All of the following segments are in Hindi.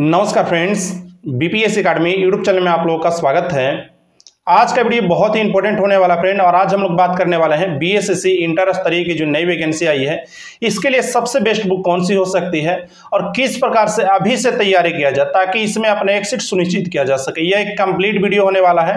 नमस्कार friends BPS academy YouTube channel में आप लोगों का स्वागत है आज का वीडियो बहुत ही इंपॉर्टेंट होने वाला फ्रेंड और आज हम लोग बात करने वाले हैं बीएससी इंटर स्तरीय की जो नई वैकेंसी आई है इसके लिए सबसे बेस्ट बुक कौन सी हो सकती है और किस प्रकार से अभी से तैयारी किया जाए ताकि इसमें अपने एग्जिट सुनिश्चित किया जा सके यह एक कंप्लीट वीडियो होने वाला है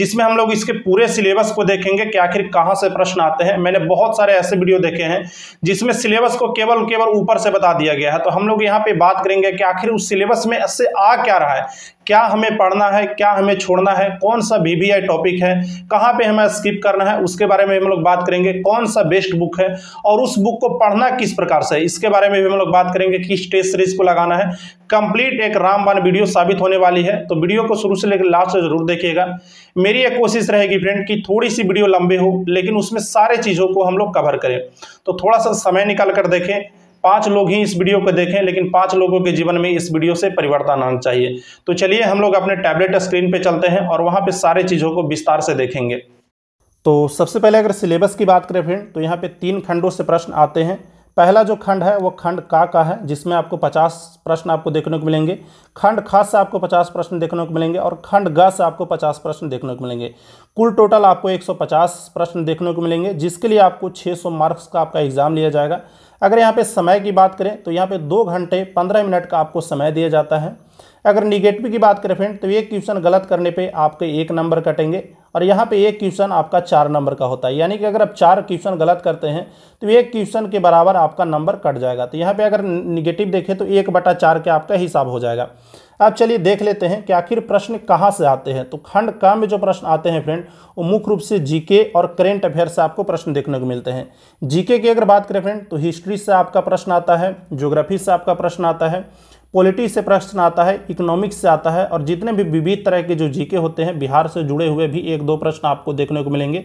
जिसमें हम लोग इसके पूरे सिलेबस को देखेंगे कि आखिर कहाँ से प्रश्न आते हैं मैंने बहुत सारे ऐसे वीडियो देखे हैं जिसमें सिलेबस को केवल केवल ऊपर से बता दिया गया है तो हम लोग यहाँ पे बात करेंगे कि आखिर उस सिलेबस में से आ क्या रहा है क्या हमें पढ़ना है क्या हमें छोड़ना है कौन सा वी टॉपिक है कहाँ पे हमें स्किप करना है उसके बारे में हम लोग बात करेंगे कौन सा बेस्ट बुक है और उस बुक को पढ़ना किस प्रकार से है इसके बारे में भी हम लोग बात करेंगे किस टेस्ट सीरीज को लगाना है कंप्लीट एक रामबान वीडियो साबित होने वाली है तो वीडियो को शुरू से लेकर लास्ट जरूर देखिएगा मेरी एक कोशिश रहेगी फ्रेंड कि थोड़ी सी वीडियो लंबी हो लेकिन उसमें सारे चीज़ों को हम लोग कवर करें तो थोड़ा सा समय निकाल कर देखें पांच लोग ही इस वीडियो को देखें लेकिन पांच लोगों के जीवन में इस वीडियो से परिवर्तन आना चाहिए तो चलिए हम लोग अपने टैबलेट स्क्रीन पे चलते हैं और वहां पे सारे चीज़ों को विस्तार से देखेंगे तो सबसे पहले अगर सिलेबस की बात करें फ्रेंड तो यहाँ पे तीन खंडों से प्रश्न आते हैं पहला जो खंड है वो खंड का का है जिसमें आपको 50 प्रश्न आपको देखने को मिलेंगे खंड खास से आपको 50 प्रश्न देखने को मिलेंगे और खंड ग से आपको 50 प्रश्न देखने को मिलेंगे कुल टोटल आपको 150 प्रश्न देखने को मिलेंगे जिसके लिए आपको 600 मार्क्स का आपका एग्ज़ाम लिया जाएगा अगर यहाँ पर समय की बात करें तो यहाँ पर दो घंटे पंद्रह मिनट का आपको समय दिया जाता है अगर निगेटिव की बात करें फ्रेंड तो एक क्वेश्चन गलत करने पे आपके एक नंबर कटेंगे और यहाँ पे एक क्वेश्चन आपका चार नंबर का होता है यानी कि अगर आप चार क्वेश्चन गलत करते हैं तो एक क्वेश्चन के बराबर आपका नंबर कट जाएगा तो यहाँ पे अगर निगेटिव देखें तो एक बटा चार के आपका हिसाब हो जाएगा अब चलिए देख लेते हैं कि आखिर प्रश्न कहाँ से आते हैं तो खंड का में जो प्रश्न आते हैं फ्रेंड वो मुख्य रूप से जीके और करेंट अफेयर से आपको प्रश्न देखने को मिलते हैं जीके की अगर बात करें फ्रेंड तो हिस्ट्री से आपका प्रश्न आता है ज्योग्राफी से आपका प्रश्न आता है पॉलिटी से प्रश्न आता है इकोनॉमिक्स से आता है और जितने भी विविध तरह के जो जीके होते हैं बिहार से जुड़े हुए भी एक दो प्रश्न आपको देखने को मिलेंगे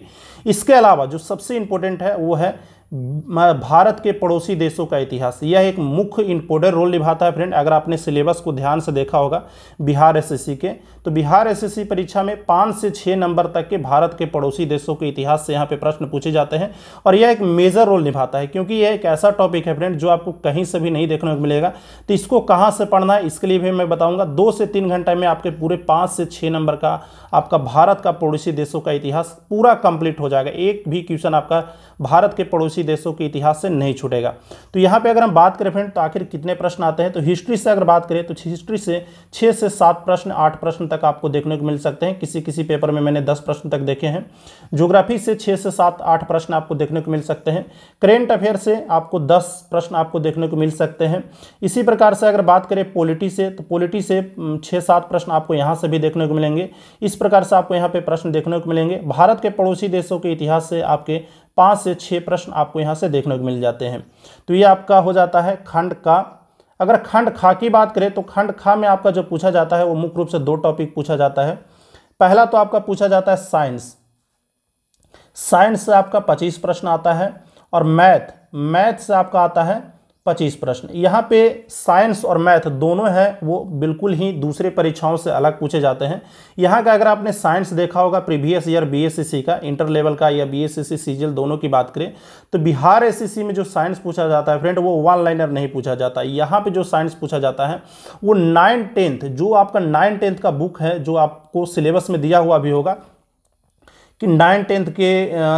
इसके अलावा जो सबसे इंपॉर्टेंट है वो है भारत के पड़ोसी देशों का इतिहास यह एक मुख्य इंपोर्टर रोल निभाता है फ्रेंड अगर आपने सिलेबस को ध्यान से देखा होगा बिहार एसएससी के तो बिहार एसएससी परीक्षा में पाँच से छः नंबर तक के भारत के पड़ोसी देशों के इतिहास से यहाँ पे प्रश्न पूछे जाते हैं और यह एक मेजर रोल निभाता है क्योंकि यह एक ऐसा टॉपिक है फ्रेंड जो आपको कहीं से भी नहीं देखने को मिलेगा तो इसको कहाँ से पढ़ना है इसके लिए भी मैं बताऊँगा दो से तीन घंटे में आपके पूरे पाँच से छः नंबर का आपका भारत का पड़ोसी देशों का इतिहास पूरा कंप्लीट हो जाएगा एक भी क्वेश्चन आपका भारत के पड़ोसी पड़ोसी देशों के इतिहास से नहीं छूटेगा तो यहाँ पे अगर हम बात करें फ्रेंड तो आखिर कितने प्रश्न आते हैं तो हिस्ट्री से अगर बात करें तो हिस्ट्री से छः से सात प्रश्न आठ प्रश्न तक आपको देखने को मिल सकते हैं किसी किसी पेपर में मैंने दस प्रश्न तक देखे हैं जोग्राफी से छः से सात आठ प्रश्न आपको देखने को मिल सकते हैं करेंट अफेयर से आपको दस प्रश्न आपको देखने को मिल सकते हैं इसी प्रकार से अगर बात करें पोलिटी से तो पोलिटी से छः सात प्रश्न आपको यहाँ से भी देखने को मिलेंगे इस प्रकार से आपको यहाँ पे प्रश्न देखने को मिलेंगे भारत के पड़ोसी देशों के इतिहास से आपके पाँच से छः प्रश्न आपको यहाँ से देखने को मिल जाते हैं तो ये आपका हो जाता है खंड का अगर खंड खा की बात करें तो खंड खा में आपका जो पूछा जाता है वो मुख्य रूप से दो टॉपिक पूछा जाता है पहला तो आपका पूछा जाता है साइंस साइंस से आपका पच्चीस प्रश्न आता है और मैथ मैथ से आपका आता है पच्चीस प्रश्न यहाँ पे साइंस और मैथ दोनों हैं वो बिल्कुल ही दूसरे परीक्षाओं से अलग पूछे जाते हैं यहाँ का अगर आपने साइंस देखा होगा प्रीवियस ईयर बीएससी का इंटर लेवल का या बीएससीसी सीजीएल दोनों की बात करें तो बिहार एससीसी में जो साइंस पूछा जाता है फ्रेंड वो वन लाइनर नहीं पूछा जाता यहाँ पर जो साइंस पूछा जाता है वो नाइन टेंथ जो आपका नाइन टेंथ का बुक है जो आपको सिलेबस में दिया हुआ भी होगा कि नाइन टेंथ के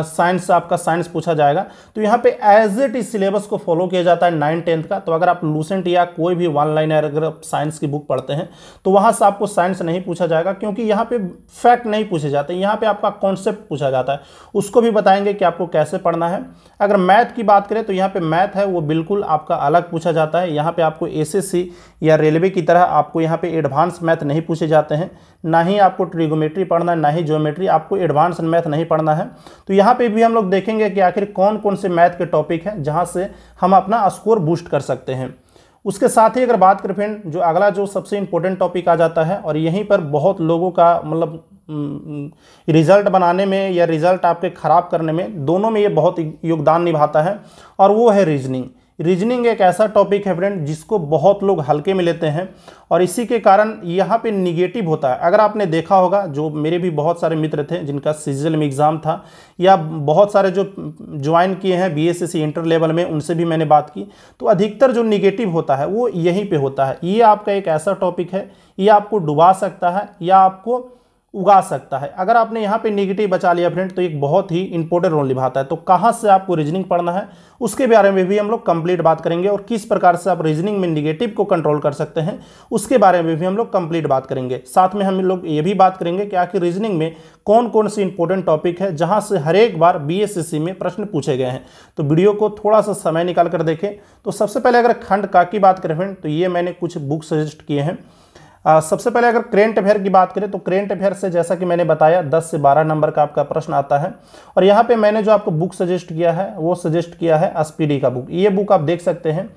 साइंस से आपका साइंस पूछा जाएगा तो यहाँ पे एज इट इस सिलेबस को फॉलो किया जाता है नाइन टेंथ का तो अगर आप लूसेंट या कोई भी वन लाइनर अगर साइंस की बुक पढ़ते हैं तो वहाँ से आपको साइंस नहीं पूछा जाएगा क्योंकि यहाँ पे फैक्ट नहीं पूछे जाते यहाँ पे आपका कॉन्सेप्ट पूछा जाता है उसको भी बताएंगे कि आपको कैसे पढ़ना है अगर मैथ की बात करें तो यहाँ पर मैथ है वो बिल्कुल आपका अलग पूछा जाता है यहाँ पर आपको एसएससी या रेलवे की तरह आपको यहाँ पर एडवांस मैथ नहीं पूछे जाते हैं ना ही आपको ट्रिगोमेट्री पढ़ना है ना ही ज्योमेट्री आपको एडवांस मैथ नहीं पढ़ना है तो यहाँ पे भी हम लोग देखेंगे कि आखिर कौन कौन से मैथ के टॉपिक हैं जहाँ से हम अपना स्कोर बूस्ट कर सकते हैं उसके साथ ही अगर बात करें फ्रेंड जो अगला जो सबसे इम्पोर्टेंट टॉपिक आ जाता है और यहीं पर बहुत लोगों का मतलब रिज़ल्ट बनाने में या रिज़ल्ट आपके ख़राब करने में दोनों में ये बहुत योगदान निभाता है और वो है रीजनिंग रीजनिंग एक ऐसा टॉपिक है फ्रेंड जिसको बहुत लोग हल्के में लेते हैं और इसी के कारण यहाँ पे निगेटिव होता है अगर आपने देखा होगा जो मेरे भी बहुत सारे मित्र थे जिनका सीजल में एग्ज़ाम था या बहुत सारे जो ज्वाइन किए हैं बी एस इंटर लेवल में उनसे भी मैंने बात की तो अधिकतर जो निगेटिव होता है वो यहीं पर होता है ये आपका एक ऐसा टॉपिक है ये आपको डुबा सकता है या आपको उगा सकता है अगर आपने यहाँ पे नेगेटिव बचा लिया फ्रेंड तो एक बहुत ही इंपॉर्टेंट रोल निभाता है तो कहाँ से आपको रीजनिंग पढ़ना है उसके बारे में भी हम लोग कंप्लीट बात करेंगे और किस प्रकार से आप रीजनिंग में निगेटिव को कंट्रोल कर सकते हैं उसके बारे में भी हम लोग कंप्लीट बात करेंगे साथ में हम लोग ये भी बात करेंगे कि आखिर रीजनिंग में कौन कौन से इंपॉर्टेंट टॉपिक है जहाँ से हर एक बार बी में प्रश्न पूछे गए हैं तो वीडियो को थोड़ा सा समय निकाल कर देखें तो सबसे पहले अगर खंड का की बात करें फ्रेंड तो ये मैंने कुछ बुक सजेस्ट किए हैं आ, सबसे पहले अगर करेंट अफेयर की बात करें तो करेंट अफेयर से जैसा कि मैंने बताया 10 से 12 नंबर का आपका प्रश्न आता है और यहाँ पे मैंने जो आपको बुक सजेस्ट किया है वो सजेस्ट किया है एसपीडी का बुक ये बुक आप देख सकते हैं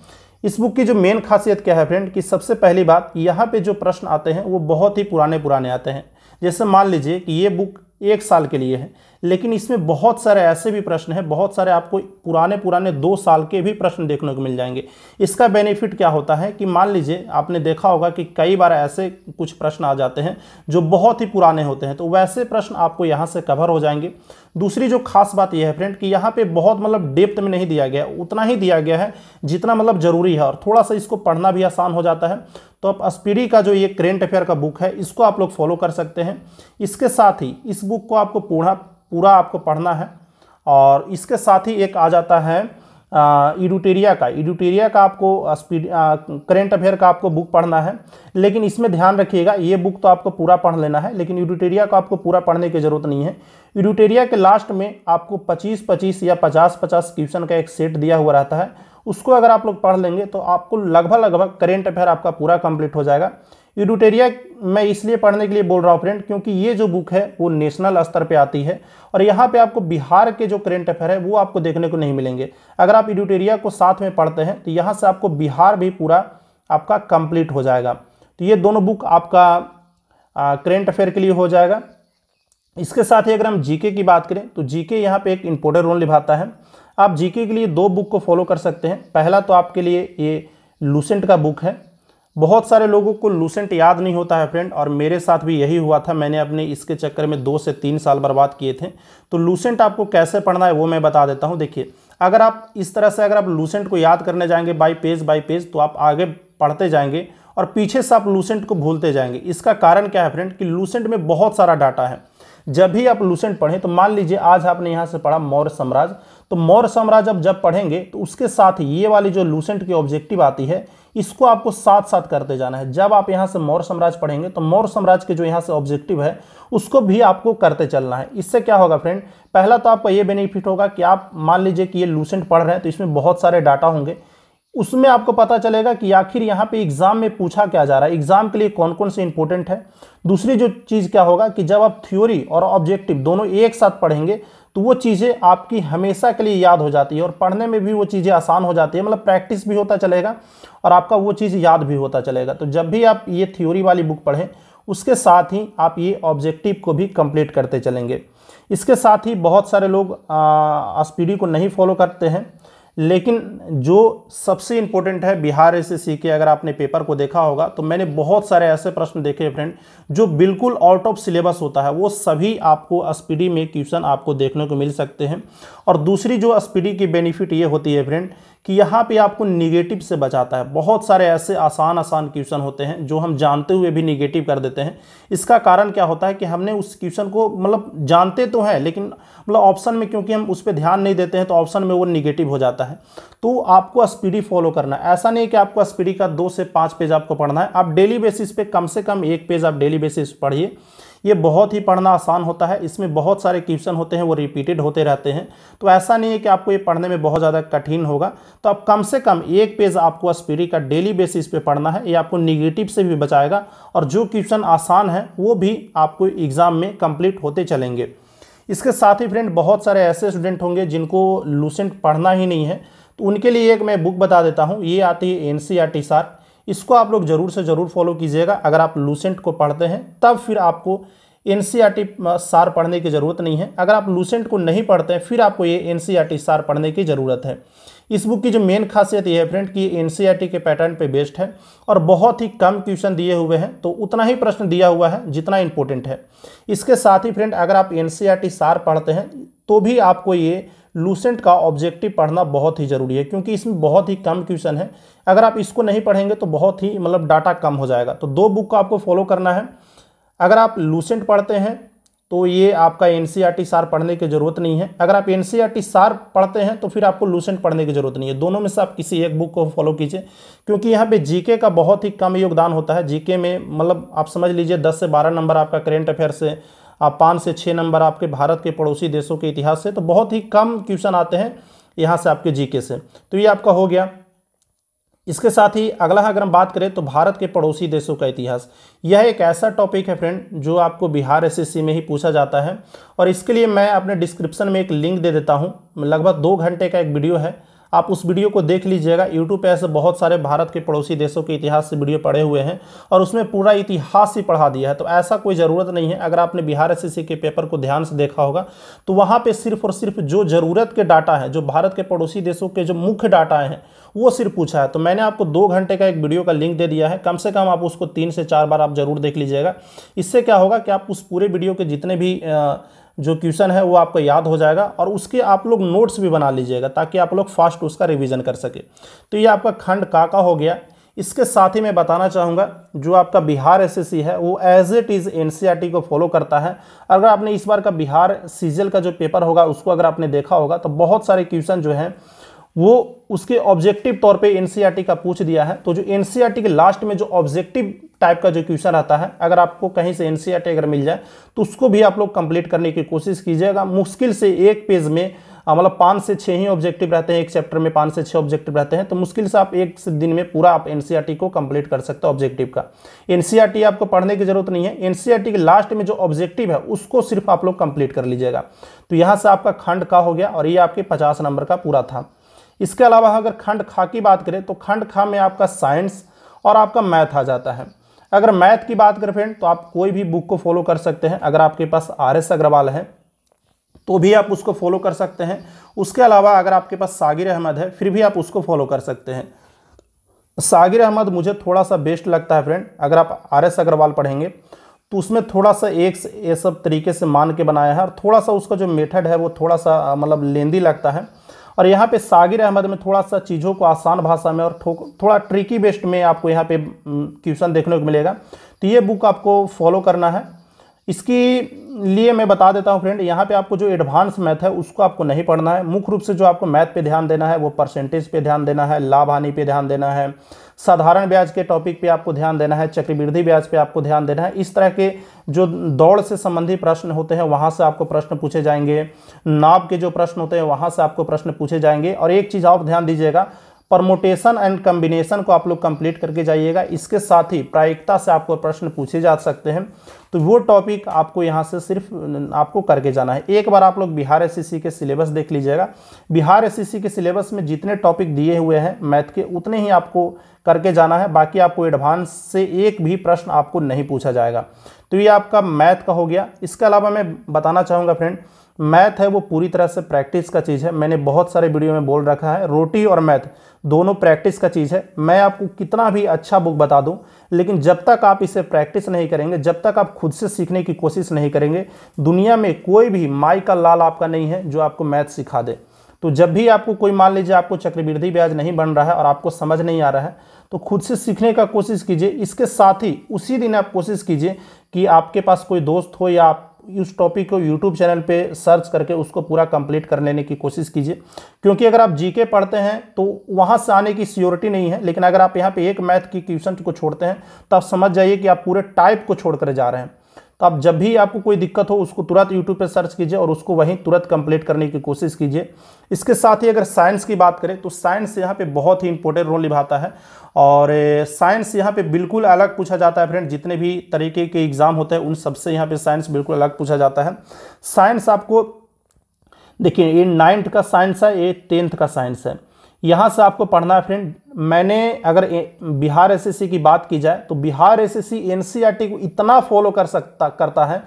इस बुक की जो मेन खासियत क्या है फ्रेंड कि सबसे पहली बात यहाँ पे जो प्रश्न आते हैं वो बहुत ही पुराने पुराने आते हैं जैसे मान लीजिए कि ये बुक एक साल के लिए है लेकिन इसमें बहुत सारे ऐसे भी प्रश्न हैं बहुत सारे आपको पुराने पुराने दो साल के भी प्रश्न देखने को मिल जाएंगे इसका बेनिफिट क्या होता है कि मान लीजिए आपने देखा होगा कि कई बार ऐसे कुछ प्रश्न आ जाते हैं जो बहुत ही पुराने होते हैं तो वैसे प्रश्न आपको यहाँ से कवर हो जाएंगे दूसरी जो खास बात यह है फ्रेंड कि यहाँ पे बहुत मतलब डेप्थ में नहीं दिया गया उतना ही दिया गया है जितना मतलब जरूरी है और थोड़ा सा इसको पढ़ना भी आसान हो जाता है तो आप अस्पीडी का जो ये करेंट अफेयर का बुक है इसको आप लोग फॉलो कर सकते हैं इसके साथ ही इस बुक को आपको पूरा पूरा आपको पढ़ना है और इसके साथ ही एक आ जाता है इडुटेरिया का इडुटेरिया का आपको स्पीड करेंट अफेयर का आपको बुक पढ़ना है लेकिन इसमें ध्यान रखिएगा ये बुक तो आपको पूरा पढ़ लेना है लेकिन इडुटेरिया का आपको पूरा पढ़ने की ज़रूरत नहीं है इडुटेरिया के लास्ट में आपको 25-25 या 50-50 क्वेश्चन का एक सेट दिया हुआ रहता है उसको अगर आप लोग पढ़ लेंगे तो आपको लगभग लगभग करेंट अफेयर आपका पूरा कम्प्लीट हो जाएगा यूडुटेरिया मैं इसलिए पढ़ने के लिए बोल रहा हूँ फ्रेंड क्योंकि ये जो बुक है वो नेशनल स्तर पे आती है और यहाँ पे आपको बिहार के जो करेंट अफेयर है वो आपको देखने को नहीं मिलेंगे अगर आप यूडुटेरिया को साथ में पढ़ते हैं तो यहाँ से आपको बिहार भी पूरा आपका कंप्लीट हो जाएगा तो ये दोनों बुक आपका करेंट अफेयर के लिए हो जाएगा इसके साथ ही अगर हम जीके की बात करें तो जीके यहाँ पर एक इम्पोर्टेंट रोल निभाता है आप जीके के लिए दो बुक को फॉलो कर सकते हैं पहला तो आपके लिए ये लूसेंट का बुक है बहुत सारे लोगों को लूसेंट याद नहीं होता है फ्रेंड और मेरे साथ भी यही हुआ था मैंने अपने इसके चक्कर में दो से तीन साल बर्बाद किए थे तो लूसेंट आपको कैसे पढ़ना है वो मैं बता देता हूँ देखिए अगर आप इस तरह से अगर आप लूसेंट को याद करने जाएंगे बाई पेज बाई पेज तो आप आगे पढ़ते जाएंगे और पीछे से आप लूसेंट को भूलते जाएंगे इसका कारण क्या है फ्रेंड कि लूसेंट में बहुत सारा डाटा है जब भी आप लूसेंट पढ़ें तो मान लीजिए आज आपने यहाँ से पढ़ा मौर्य साम्राज्य तो मौर्य साम्राज्य अब जब पढ़ेंगे तो उसके साथ ये वाली जो लूसेंट की ऑब्जेक्टिव आती है इसको आपको साथ साथ करते जाना है जब आप यहाँ से मौर्य साम्राज्य पढ़ेंगे तो मौर्य साम्राज्य के जो यहाँ से ऑब्जेक्टिव है उसको भी आपको करते चलना है इससे क्या होगा फ्रेंड पहला तो आपका ये बेनिफिट होगा कि आप मान लीजिए कि ये लूसेंट पढ़ रहे हैं तो इसमें बहुत सारे डाटा होंगे उसमें आपको पता चलेगा कि आखिर यहाँ पे एग्जाम में पूछा क्या जा रहा है एग्जाम के लिए कौन कौन से इंपॉर्टेंट है दूसरी जो चीज़ क्या होगा कि जब आप थ्योरी और ऑब्जेक्टिव दोनों एक साथ पढ़ेंगे तो वो चीज़ें आपकी हमेशा के लिए याद हो जाती है और पढ़ने में भी वो चीज़ें आसान हो जाती है मतलब प्रैक्टिस भी होता चलेगा और आपका वो चीज़ याद भी होता चलेगा तो जब भी आप ये थ्योरी वाली बुक पढ़ें उसके साथ ही आप ये ऑब्जेक्टिव को भी कंप्लीट करते चलेंगे इसके साथ ही बहुत सारे लोग एस को नहीं फॉलो करते हैं लेकिन जो सबसे इंपॉर्टेंट है बिहार एस एस के अगर आपने पेपर को देखा होगा तो मैंने बहुत सारे ऐसे प्रश्न देखे फ्रेंड जो बिल्कुल आउट ऑफ सिलेबस होता है वो सभी आपको स्पीडी में क्वेश्चन आपको देखने को मिल सकते हैं और दूसरी जो स्पीडी की बेनिफिट ये होती है फ्रेंड कि यहाँ पे आपको निगेटिव से बचाता है बहुत सारे ऐसे आसान आसान क्वेश्चन होते हैं जो हम जानते हुए भी निगेटिव कर देते हैं इसका कारण क्या होता है कि हमने उस क्वेश्चन को मतलब जानते तो हैं लेकिन मतलब ऑप्शन में क्योंकि हम उस पर ध्यान नहीं देते हैं तो ऑप्शन में वो निगेटिव हो जाता है तो आपको स्पीडी फॉलो करना है ऐसा नहीं है कि आपको स्पीडी का दो से पाँच पेज आपको पढ़ना है आप डेली बेसिस पर कम से कम एक पेज आप डेली बेसिस पढ़िए ये बहुत ही पढ़ना आसान होता है इसमें बहुत सारे क्वेश्चन होते हैं वो रिपीटेड होते रहते हैं तो ऐसा नहीं है कि आपको ये पढ़ने में बहुत ज़्यादा कठिन होगा तो आप कम से कम एक पेज आपको स्पीडी का डेली बेसिस पे पढ़ना है ये आपको निगेटिव से भी बचाएगा और जो क्वेश्चन आसान है वो भी आपको एग्ज़ाम में कम्प्लीट होते चलेंगे इसके साथ ही फ्रेंड बहुत सारे ऐसे स्टूडेंट होंगे जिनको लूसेंट पढ़ना ही नहीं है तो उनके लिए एक मैं बुक बता देता हूँ ये आती है एन सी आर टी सार इसको आप लोग ज़रूर से ज़रूर फॉलो कीजिएगा अगर आप लूसेंट को पढ़ते हैं तब फिर आपको एन e सार पढ़ने की ज़रूरत नहीं है अगर आप लूसेंट को नहीं पढ़ते हैं फिर आपको ये एन e सार पढ़ने की ज़रूरत है इस बुक की जो मेन खासियत ये है फ्रेंड कि एन e के पैटर्न पे बेस्ड है और बहुत ही कम क्वेश्चन दिए हुए हैं तो उतना ही प्रश्न दिया हुआ है जितना इंपॉर्टेंट है इसके साथ ही फ्रेंड अगर आप एन सार पढ़ते हैं तो भी आपको ये लूसेंट का ऑब्जेक्टिव पढ़ना बहुत ही ज़रूरी है क्योंकि इसमें बहुत ही कम क्वेश्चन है अगर आप इसको नहीं पढ़ेंगे तो बहुत ही मतलब डाटा कम हो जाएगा तो दो बुक को आपको फॉलो करना है अगर आप लूसेंट पढ़ते हैं तो ये आपका एन सी e सार पढ़ने की ज़रूरत नहीं है अगर आप एन सी e सार पढ़ते हैं तो फिर आपको लूसेंट पढ़ने की ज़रूरत नहीं है दोनों में से आप किसी एक बुक को फॉलो कीजिए क्योंकि यहाँ पे जीके का बहुत ही कम योगदान होता है जीके में मतलब आप समझ लीजिए 10 से 12 नंबर आपका करेंट अफेयर से आप पाँच से छः नंबर आपके भारत के पड़ोसी देशों के इतिहास से तो बहुत ही कम क्वेश्चन आते हैं यहाँ से आपके जीके से तो ये आपका हो गया इसके साथ ही अगला अगर हम बात करें तो भारत के पड़ोसी देशों का इतिहास यह एक ऐसा टॉपिक है फ्रेंड जो आपको बिहार एसएससी में ही पूछा जाता है और इसके लिए मैं अपने डिस्क्रिप्शन में एक लिंक दे देता हूँ लगभग दो घंटे का एक वीडियो है आप उस वीडियो को देख लीजिएगा यूट्यूब पे ऐसे बहुत सारे भारत के पड़ोसी देशों के इतिहास से वीडियो पड़े हुए हैं और उसमें पूरा इतिहास ही पढ़ा दिया है तो ऐसा कोई ज़रूरत नहीं है अगर आपने बिहार एस के पेपर को ध्यान से देखा होगा तो वहाँ पर सिर्फ और सिर्फ जो ज़रूरत के डाटा है जो भारत के पड़ोसी देशों के जो मुख्य डाटा हैं वो सिर्फ पूछा है तो मैंने आपको दो घंटे का एक वीडियो का लिंक दे दिया है कम से कम आप उसको तीन से चार बार आप जरूर देख लीजिएगा इससे क्या होगा कि आप उस पूरे वीडियो के जितने भी आ, जो क्वेश्चन है वो आपको याद हो जाएगा और उसके आप लोग नोट्स भी बना लीजिएगा ताकि आप लोग फास्ट उसका रिविज़न कर सके तो ये आपका खंड काका हो गया इसके साथ ही मैं बताना चाहूँगा जो आपका बिहार एसएससी है वो एज इट इज़ एन को फॉलो करता है अगर आपने इस बार का बिहार सीजल का जो पेपर होगा उसको अगर आपने देखा होगा तो बहुत सारे क्वेश्चन जो हैं वो उसके ऑब्जेक्टिव तौर पे एनसीईआरटी e का पूछ दिया है तो जो एनसीईआरटी e के लास्ट में जो ऑब्जेक्टिव टाइप का जो क्वेश्चन आता है अगर आपको कहीं से एनसीईआरटी e अगर मिल जाए तो उसको भी आप लोग कंप्लीट करने की कोशिश कीजिएगा मुश्किल से एक पेज में मतलब पाँच से छः ही ऑब्जेक्टिव रहते हैं एक चैप्टर में पाँच से छः ऑब्जेक्टिव रहते हैं तो मुश्किल से आप एक दिन में पूरा आप एन को कंप्लीट कर सकते हो ऑब्जेक्टिव का एन आपको पढ़ने की जरूरत नहीं है एन के लास्ट में जो ऑब्जेक्टिव है उसको सिर्फ आप लोग कंप्लीट कर लीजिएगा तो यहाँ से आपका खंड का हो गया और ये आपके पचास नंबर का पूरा था इसके अलावा अगर खंड खा की बात करें तो खंड खा में आपका साइंस और आपका मैथ आ जाता है अगर मैथ की बात करें फ्रेंड तो आप कोई भी बुक को फॉलो कर सकते हैं अगर आपके पास आर एस अग्रवाल है तो भी आप उसको फॉलो कर सकते हैं उसके अलावा अगर आपके पास सागिर अहमद है फिर भी आप उसको फॉलो कर सकते हैं सागिर अहमद मुझे थोड़ा सा बेस्ट लगता है फ्रेंड अगर आप आर एस अग्रवाल पढ़ेंगे तो उसमें थोड़ा सा एक ये सब तरीके से मान के बनाया है और थोड़ा सा उसका जो मेथड है वो थोड़ा सा मतलब लेंदी लगता है और यहाँ पे सागिर अहमद में थोड़ा सा चीज़ों को आसान भाषा में और थोड़ा ट्रिकी बेस्ड में आपको यहाँ पे क्वेश्चन देखने को मिलेगा तो ये बुक आपको फॉलो करना है इसके लिए मैं बता देता हूँ फ्रेंड यहाँ पे आपको जो एडवांस मैथ है उसको आपको नहीं पढ़ना है मुख्य रूप से जो आपको मैथ पे ध्यान देना है वो परसेंटेज पे ध्यान देना है लाभ हानि पे ध्यान देना है साधारण ब्याज के टॉपिक पे आपको ध्यान देना है चक्रवृद्धि ब्याज पे आपको ध्यान देना है इस तरह के जो दौड़ से संबंधी प्रश्न होते हैं वहाँ से आपको प्रश्न पूछे जाएंगे नाव के जो प्रश्न होते हैं वहाँ से आपको प्रश्न पूछे जाएंगे और एक चीज़ आप ध्यान दीजिएगा परमोटेशन एंड कम्बिनेशन को आप लोग कंप्लीट करके जाइएगा इसके साथ ही प्रायिकता से आपको प्रश्न पूछे जा सकते हैं तो वो टॉपिक आपको यहाँ से सिर्फ आपको करके जाना है एक बार आप लोग बिहार एस e के सिलेबस देख लीजिएगा बिहार एस e के सिलेबस में जितने टॉपिक दिए हुए हैं मैथ के उतने ही आपको करके जाना है बाकी आपको एडवांस से एक भी प्रश्न आपको नहीं पूछा जाएगा तो ये आपका मैथ का हो गया इसके अलावा मैं बताना चाहूँगा फ्रेंड मैथ है वो पूरी तरह से प्रैक्टिस का चीज़ है मैंने बहुत सारे वीडियो में बोल रखा है रोटी और मैथ दोनों प्रैक्टिस का चीज़ है मैं आपको कितना भी अच्छा बुक बता दूं लेकिन जब तक आप इसे प्रैक्टिस नहीं करेंगे जब तक आप खुद से सीखने की कोशिश नहीं करेंगे दुनिया में कोई भी माई का लाल आपका नहीं है जो आपको मैथ सिखा दे तो जब भी आपको कोई मान लीजिए आपको चक्रवृद्धि ब्याज नहीं बन रहा है और आपको समझ नहीं आ रहा है तो खुद से सीखने का कोशिश कीजिए इसके साथ ही उसी दिन आप कोशिश कीजिए कि आपके पास कोई दोस्त हो या आप इस टॉपिक को यूट्यूब चैनल पे सर्च करके उसको पूरा कंप्लीट कर लेने की कोशिश कीजिए क्योंकि अगर आप जीके पढ़ते हैं तो वहाँ से आने की सियोरिटी नहीं है लेकिन अगर आप यहाँ पे एक मैथ की क्वेश्चन को छोड़ते हैं तो आप समझ जाइए कि आप पूरे टाइप को छोड़ जा रहे हैं तो आप जब भी आपको कोई दिक्कत हो उसको तुरंत यूट्यूब पर सर्च कीजिए और उसको वहीं तुरंत कंप्लीट करने की कोशिश कीजिए इसके साथ ही अगर साइंस की बात करें तो साइंस यहाँ पे बहुत ही इंपॉर्टेंट रोल निभाता है और साइंस यहाँ पे बिल्कुल अलग पूछा जाता है फ्रेंड जितने भी तरीके के एग्ज़ाम होते हैं उन सबसे यहाँ पे साइंस बिल्कुल अलग पूछा जाता है साइंस आपको देखिए ये नाइन्थ का साइंस है ये टेंथ का साइंस है यहाँ से आपको पढ़ना है फ्रेंड मैंने अगर बिहार एसएससी की बात की जाए तो बिहार एसएससी एनसीईआरटी e को इतना फॉलो कर सकता करता है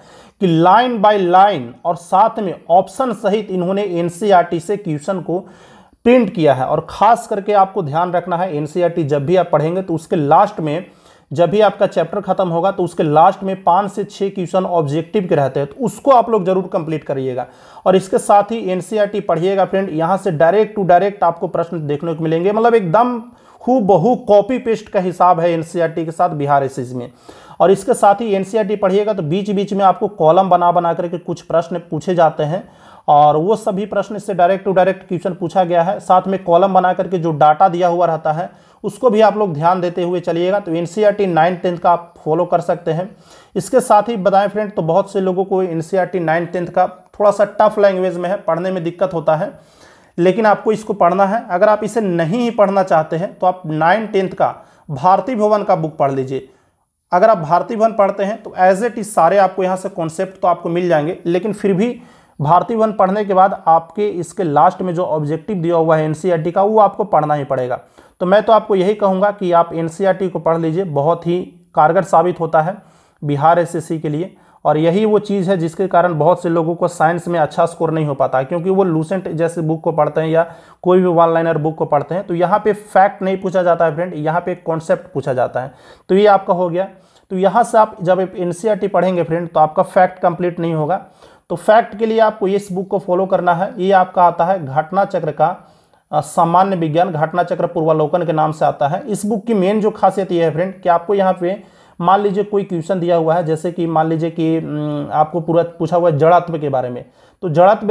कि लाइन बाय लाइन और साथ में ऑप्शन सहित इन्होंने एनसीईआरटी e से क्वेश्चन को प्रिंट किया है और खास करके आपको ध्यान रखना है एनसीईआरटी e जब भी आप पढ़ेंगे तो उसके लास्ट में जब भी आपका चैप्टर खत्म होगा तो उसके लास्ट में पाँच से छः क्वेश्चन ऑब्जेक्टिव के रहते हैं तो उसको आप लोग जरूर कंप्लीट करिएगा और इसके साथ ही एन e पढ़िएगा फ्रेंड यहाँ से डायरेक्ट टू डायरेक्ट आपको प्रश्न देखने को मिलेंगे मतलब एकदम हु बहू कॉपी पेस्ट का हिसाब है एन e के साथ बिहार एस में और इसके साथ ही एन e पढ़िएगा तो बीच बीच में आपको कॉलम बना बना करके कुछ प्रश्न पूछे जाते हैं और वो सभी प्रश्न इससे डायरेक्ट टू डायरेक्ट क्वेश्चन पूछा गया है साथ में कॉलम बना करके जो डाटा दिया हुआ रहता है उसको भी आप लोग ध्यान देते हुए चलिएगा तो N C R T nine tenth का आप फॉलो कर सकते हैं इसके साथ ही बताएं फ्रेंड तो बहुत से लोगों को N C R T nine tenth का थोड़ा सा टफ लैंग्वेज में है पढ़ने में दिक्कत होता है लेकिन आपको इसको पढ़ना है अगर आप इसे नहीं ही पढ़ना चाहते हैं तो आप नाइन टेंथ का भारती भवन का बुक पढ़ लीजिए अगर आप भारती भवन पढ़ते हैं तो एज एट इज सारे आपको यहाँ से कॉन्सेप्ट तो आपको मिल जाएंगे लेकिन फिर भी भारती भवन पढ़ने के बाद आपके इसके लास्ट में जो ऑब्जेक्टिव दिया हुआ है एनसीईआरटी e का वो आपको पढ़ना ही पड़ेगा तो मैं तो आपको यही कहूँगा कि आप एन e को पढ़ लीजिए बहुत ही कारगर साबित होता है बिहार एस के लिए और यही वो चीज़ है जिसके कारण बहुत से लोगों को साइंस में अच्छा स्कोर नहीं हो पाता है क्योंकि वो लूसेंट जैसे बुक को पढ़ते हैं या कोई भी वन लाइनर बुक को पढ़ते हैं तो यहाँ पे फैक्ट नहीं पूछा जाता है फ्रेंड यहाँ पे कॉन्सेप्ट पूछा जाता है तो ये आपका हो गया तो यहाँ से आप जब एन e पढ़ेंगे फ्रेंड तो आपका फैक्ट कम्प्लीट नहीं होगा तो फैक्ट के लिए आपको इस बुक को फॉलो करना है ये आपका आता है घटना चक्र का सामान्य विज्ञान घटना चक्र पूर्वालोकन के नाम से आता है इस बुक की मेन जो खासियत यह है फ्रेंड कि आपको यहाँ पे मान लीजिए कोई क्वेश्चन दिया हुआ है जैसे कि मान लीजिए कि आपको पूरा पूछा हुआ है जड़त्व के बारे में तो जड़त्व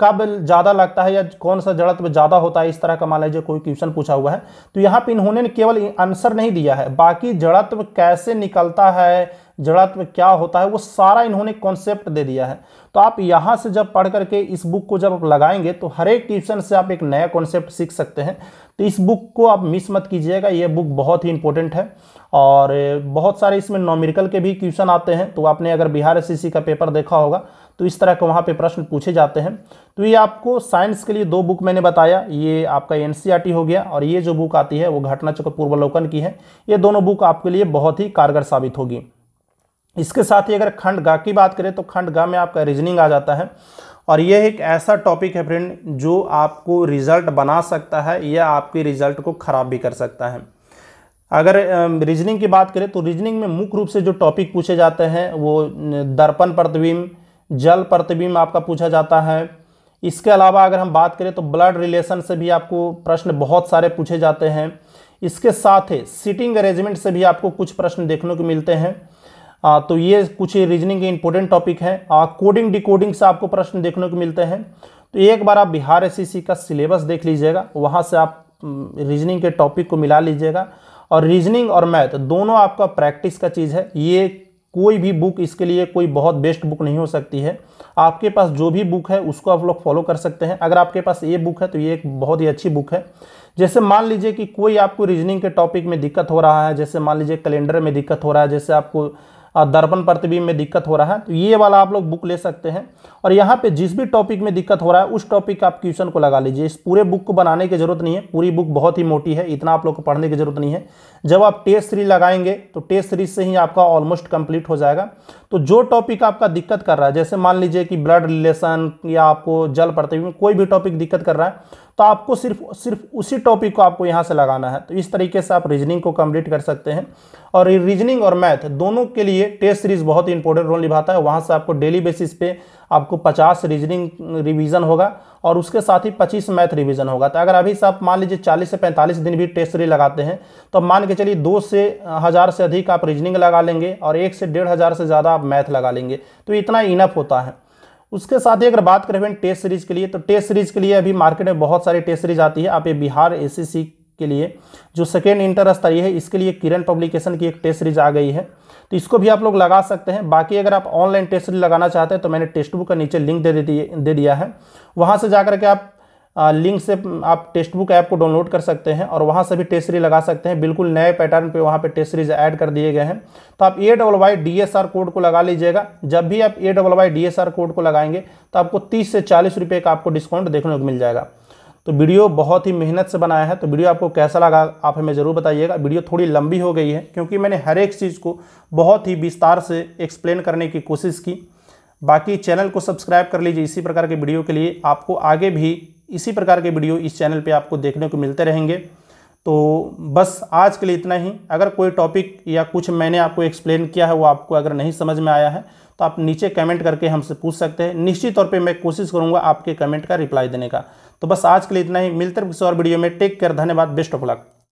कब ज़्यादा लगता है या कौन सा जड़त्व ज़्यादा होता है इस तरह का मान लीजिए कोई क्वेश्चन पूछा हुआ है तो यहाँ पे इन्होंने केवल आंसर नहीं दिया है बाकी जड़त्व कैसे निकलता है जड़त्व क्या होता है वो सारा इन्होंने कॉन्सेप्ट दे दिया है तो आप यहाँ से जब पढ़ करके इस बुक को जब आप लगाएंगे तो हर एक ट्यूशन से आप एक नया कॉन्सेप्ट सीख सकते हैं तो इस बुक को आप मिस मत कीजिएगा ये बुक बहुत ही इंपॉर्टेंट है और बहुत सारे इसमें नॉमिरिकल के भी क्वेश्चन आते हैं तो आपने अगर बिहार एस का पेपर देखा होगा तो इस तरह के वहाँ पे प्रश्न पूछे जाते हैं तो ये आपको साइंस के लिए दो बुक मैंने बताया ये आपका एन e हो गया और ये जो बुक आती है वो घटना चक्र पूर्वलोकन की है ये दोनों बुक आपके लिए बहुत ही कारगर साबित होगी इसके साथ ही अगर खंड गा की बात करें तो खंड गा में आपका रीजनिंग आ जाता है और यह एक ऐसा टॉपिक है फ्रेंड जो आपको रिजल्ट बना सकता है या आपके रिजल्ट को ख़राब भी कर सकता है अगर रीजनिंग की बात करें तो रीजनिंग में मुख्य रूप से जो टॉपिक पूछे जाते हैं वो दर्पण प्रतिबिंब जल प्रतिबिंब आपका पूछा जाता है इसके अलावा अगर हम बात करें तो ब्लड रिलेशन से भी आपको प्रश्न बहुत सारे पूछे जाते हैं इसके साथ ही सीटिंग अरेंजमेंट से भी आपको कुछ प्रश्न देखने को मिलते हैं आ, तो ये कुछ रीजनिंग के इंपोर्टेंट टॉपिक है आ, कोडिंग डिकोडिंग से आपको प्रश्न देखने को मिलते हैं तो एक बार आप बिहार एस e का सिलेबस देख लीजिएगा वहाँ से आप रीजनिंग के टॉपिक को मिला लीजिएगा और रीजनिंग और मैथ दोनों आपका प्रैक्टिस का चीज़ है ये कोई भी बुक इसके लिए कोई बहुत बेस्ट बुक नहीं हो सकती है आपके पास जो भी बुक है उसको आप लोग फॉलो कर सकते हैं अगर आपके पास ये बुक है तो ये एक बहुत ही अच्छी बुक है जैसे मान लीजिए कि कोई आपको रीजनिंग के टॉपिक में दिक्कत हो रहा है जैसे मान लीजिए कैलेंडर में दिक्कत हो रहा है जैसे आपको दर्पण प्रतिबिंब तो में दिक्कत हो रहा है तो ये वाला आप लोग बुक ले सकते हैं और यहाँ पे जिस भी टॉपिक में दिक्कत हो रहा है उस टॉपिक का आप क्वेश्चन को लगा लीजिए इस पूरे बुक को बनाने की जरूरत नहीं है पूरी बुक बहुत ही मोटी है इतना आप लोग को पढ़ने की जरूरत नहीं है जब आप टेस्ट सीरीज लगाएंगे तो टेस्ट सीरीज से ही आपका ऑलमोस्ट कंप्लीट हो जाएगा तो जो टॉपिक आपका दिक्कत कर रहा है जैसे मान लीजिए कि ब्लड रिलेशन या आपको जल प्रतिबिंब कोई भी टॉपिक दिक्कत कर रहा है तो आपको सिर्फ सिर्फ उसी टॉपिक को आपको यहाँ से लगाना है तो इस तरीके से आप रीजनिंग को कंप्लीट कर सकते हैं और रीजनिंग और मैथ दोनों के लिए टेस्ट सीरीज बहुत ही इंपॉर्टेंट रोल निभाता है वहाँ से आपको डेली बेसिस पे आपको 50 रीजनिंग रिवीजन होगा और उसके साथ ही 25 मैथ रिवीजन होगा तो अगर अभी से आप मान लीजिए 40 से 45 दिन भी टेस्ट सीरीज लगाते हैं तो मान के चलिए दो से हज़ार से अधिक आप रीजनिंग लगा लेंगे और एक से डेढ़ हज़ार से ज़्यादा आप मैथ लगा लेंगे तो इतना इनफ होता है उसके साथ ही अगर बात करें फ्रेंड टेस्ट सीरीज के लिए तो टेस्ट सीरीज के लिए अभी मार्केट में बहुत सारी टेस्ट सीरीज आती है आप ये बिहार ए के लिए जो सेकेंड इंटर स्तरीय है इसके लिए किरण पब्लिकेशन की एक टेस्ट सीरीज आ गई है तो इसको भी आप लोग लगा सकते हैं बाकी अगर आप ऑनलाइन टेस्ट सीरीज लगाना चाहते हैं तो मैंने टेस्ट बुक का नीचे लिंक दे दे दिया है वहाँ से जाकर के आप लिंक से आप टेक्स्ट बुक ऐप को डाउनलोड कर सकते हैं और वहाँ से भी टेस्ट सीरीज लगा सकते हैं बिल्कुल नए पैटर्न पे वहाँ पे टेस्ट सीरीज ऐड कर दिए गए हैं तो आप A double Y D S R code को लगा लीजिएगा जब भी आप A double Y D S R code को लगाएंगे तो आपको तीस से चालीस रुपये का आपको डिस्काउंट देखने को मिल जाएगा तो वीडियो बहुत ही मेहनत से बनाया है तो वीडियो आपको कैसा लगा आप हमें ज़रूर बताइएगा वीडियो थोड़ी लंबी हो गई है क्योंकि मैंने हर एक चीज़ को बहुत ही विस्तार से एक्सप्लेन करने की कोशिश की बाकी चैनल को सब्सक्राइब कर लीजिए इसी प्रकार के वीडियो के लिए आपको आगे भी इसी प्रकार के वीडियो इस चैनल पे आपको देखने को मिलते रहेंगे तो बस आज के लिए इतना ही अगर कोई टॉपिक या कुछ मैंने आपको एक्सप्लेन किया है वो आपको अगर नहीं समझ में आया है तो आप नीचे कमेंट करके हमसे पूछ सकते हैं निश्चित तौर पे मैं कोशिश करूँगा आपके कमेंट का रिप्लाई देने का तो बस आज के लिए इतना ही मिलते किसी और वीडियो में टेक केयर धन्यवाद बेस्ट ऑफ लक